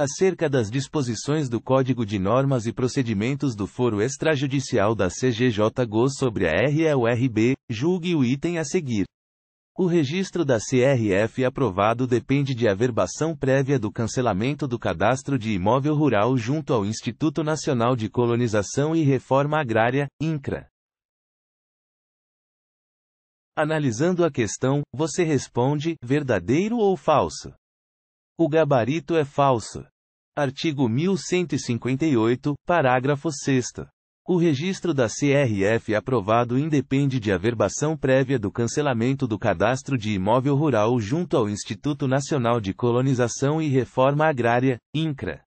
acerca das disposições do Código de Normas e Procedimentos do Foro Extrajudicial da CGJ-GO sobre a RLRB, julgue o item a seguir. O registro da CRF aprovado depende de averbação prévia do cancelamento do cadastro de imóvel rural junto ao Instituto Nacional de Colonização e Reforma Agrária, INCRA. Analisando a questão, você responde: verdadeiro ou falso? O gabarito é falso. Artigo 1158, parágrafo 6. O registro da CRF aprovado independe de averbação prévia do cancelamento do cadastro de imóvel rural junto ao Instituto Nacional de Colonização e Reforma Agrária, INCRA.